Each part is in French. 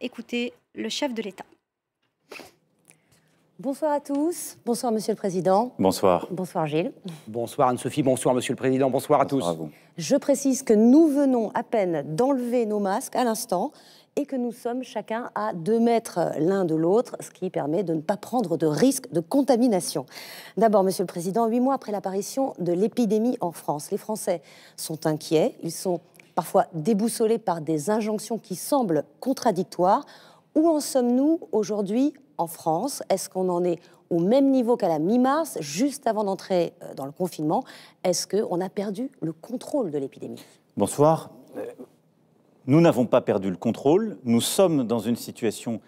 Écoutez le chef de l'État. Bonsoir à tous. Bonsoir, Monsieur le Président. Bonsoir. Bonsoir, Gilles. Bonsoir, Anne-Sophie. Bonsoir, Monsieur le Président. Bonsoir, à tous. Je précise que nous venons à peine d'enlever nos masques à l'instant et que nous sommes chacun à deux mètres l'un de l'autre, ce qui permet de ne pas prendre de risque de contamination. D'abord, Monsieur le Président, huit mois après l'apparition de l'épidémie en France, les Français sont inquiets, ils sont parfois déboussolés par des injonctions qui semblent contradictoires. Où en sommes-nous aujourd'hui en France Est-ce qu'on en est au même niveau qu'à la mi-mars, juste avant d'entrer euh, dans le confinement Est-ce qu'on a perdu le contrôle de l'épidémie Bonsoir. Euh, nous n'avons pas perdu le contrôle. Nous sommes dans une situation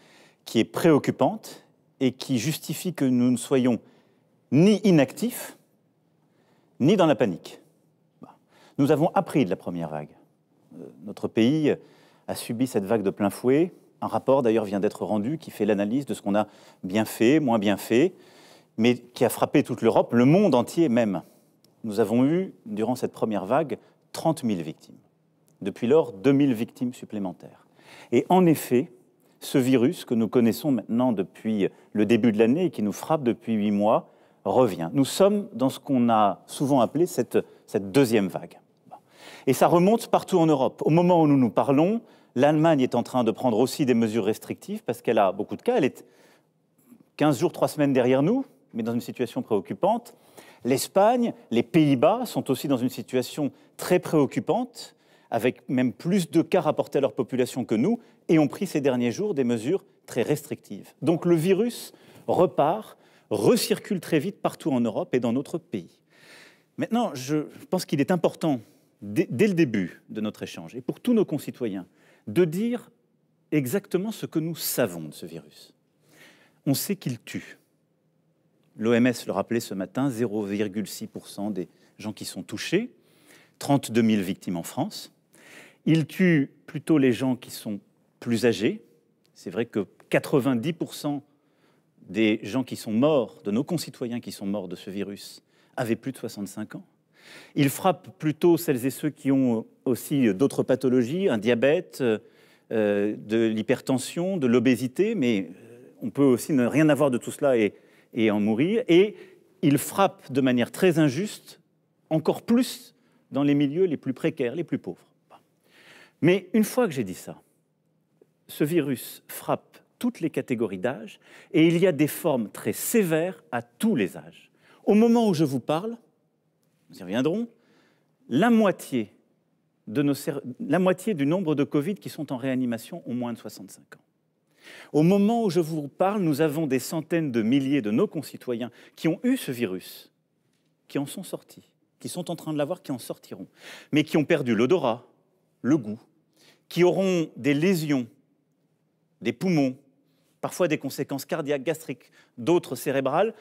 qui est préoccupante et qui justifie que nous ne soyons ni inactifs, ni dans la panique. Bah, nous avons appris de la première vague. Euh, notre pays a subi cette vague de plein fouet. Un rapport d'ailleurs vient d'être rendu qui fait l'analyse de ce qu'on a bien fait, moins bien fait, mais qui a frappé toute l'Europe, le monde entier même. Nous avons eu, durant cette première vague, 30 000 victimes. Depuis lors, 2 000 victimes supplémentaires. Et en effet, ce virus que nous connaissons maintenant depuis le début de l'année et qui nous frappe depuis huit mois revient. Nous sommes dans ce qu'on a souvent appelé cette deuxième vague. Et ça remonte partout en Europe. Au moment où nous nous parlons, l'Allemagne est en train de prendre aussi des mesures restrictives parce qu'elle a beaucoup de cas. Elle est 15 jours, 3 semaines derrière nous, mais dans une situation préoccupante. L'Espagne, les Pays-Bas sont aussi dans une situation très préoccupante, avec même plus de cas rapportés à leur population que nous, et ont pris ces derniers jours des mesures très restrictives. Donc le virus repart, recircule très vite partout en Europe et dans notre pays. Maintenant, je pense qu'il est important dès, le début de notre échange, et pour tous nos concitoyens, de dire exactement ce que nous savons de ce virus. On sait qu'il tue. L'OMS le rappelait ce matin, 0,6% des gens qui sont touchés, 32 000 victimes en France. Il tue plutôt les gens qui sont plus âgés. C'est vrai que 90% des gens qui sont morts, de nos concitoyens qui sont morts de ce virus, avaient plus de 65 ans. Il frappe plutôt celles et ceux qui ont aussi d'autres pathologies, un diabète, euh, de l'hypertension, de l'obésité, mais euh, on peut aussi ne rien avoir de tout cela et, en mourir. Et il frappe de manière très injuste, encore plus dans les milieux les plus précaires, les plus pauvres. Mais une fois que j'ai dit ça, ce virus frappe toutes les catégories d'âge et il y a des formes très sévères à tous les âges. Au moment où je vous parle, nous y reviendrons, la moitié, de nos la moitié du nombre de Covid qui sont en réanimation ont moins de 65 ans. Au moment où je vous parle, nous avons des centaines de milliers de nos concitoyens qui ont eu ce virus, qui en sont sortis, qui sont en train de l'avoir, qui en sortiront, mais qui ont perdu l'odorat, le goût, qui auront des lésions, des poumons, parfois des conséquences cardiaques, gastriques, d'autres cérébrales,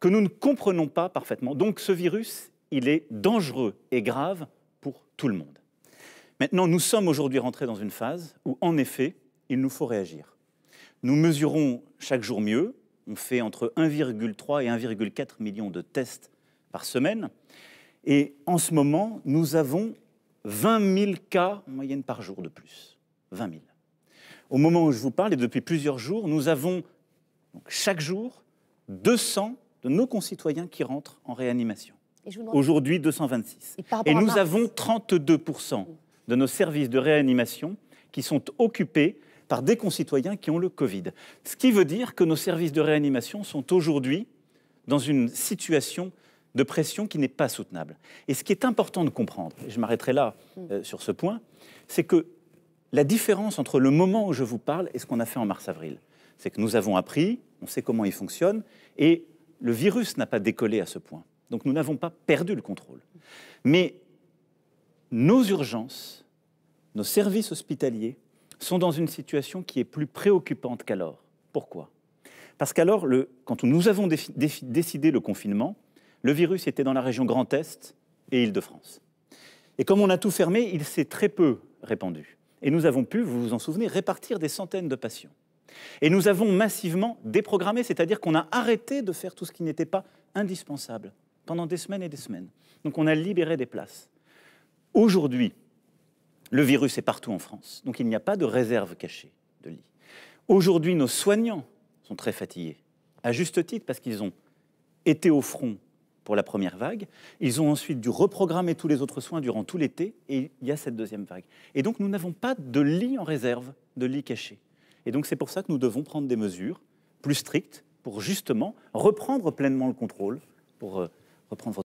que nous ne comprenons pas parfaitement. Donc ce virus, il est dangereux et grave pour tout le monde. Maintenant, nous sommes aujourd'hui rentrés dans une phase où, en effet, il nous faut réagir. Nous mesurons chaque jour mieux, on fait entre 1,3 et 1,4 million de tests par semaine, et en ce moment, nous avons 20 000 cas en moyenne par jour de plus. 20 000. Au moment où je vous parle, et depuis plusieurs jours, nous avons chaque jour 200 de nos concitoyens qui rentrent en réanimation. Aujourd'hui, 226. Et, nous avons 32% de nos services de réanimation qui sont occupés par des concitoyens qui ont le Covid. Ce qui veut dire que nos services de réanimation sont aujourd'hui dans une situation de pression qui n'est pas soutenable. Et ce qui est important de comprendre, et je m'arrêterai là hmm. euh, sur ce point, c'est que la différence entre le moment où je vous parle et ce qu'on a fait en mars-avril, c'est que nous avons appris, on sait comment il fonctionne, et le virus n'a pas décollé à ce point. Donc nous n'avons pas perdu le contrôle. Mais nos urgences, nos services hospitaliers sont dans une situation qui est plus préoccupante qu'alors. Pourquoi Parce qu'alors, quand nous avons décidé le confinement, le virus était dans la région Grand Est et Île-de-France. Et comme on a tout fermé, il s'est très peu répandu. Et nous avons pu, vous vous en souvenez, répartir des centaines de patients. Et nous avons massivement déprogrammé, c'est-à-dire qu'on a arrêté de faire tout ce qui n'était pas indispensable pendant des semaines et des semaines. Donc on a libéré des places. Aujourd'hui, le virus est partout en France, donc il n'y a pas de réserve cachée de lits. Aujourd'hui, nos soignants sont très fatigués, à juste titre, parce qu'ils ont été au front pour la première vague. Ils ont ensuite dû reprogrammer tous les autres soins durant tout l'été, et il y a cette deuxième vague. Et donc nous n'avons pas de lits en réserve, de lits cachés. Et donc c'est pour ça que nous devons prendre des mesures plus strictes pour justement reprendre pleinement le contrôle, pour euh, reprendre votre.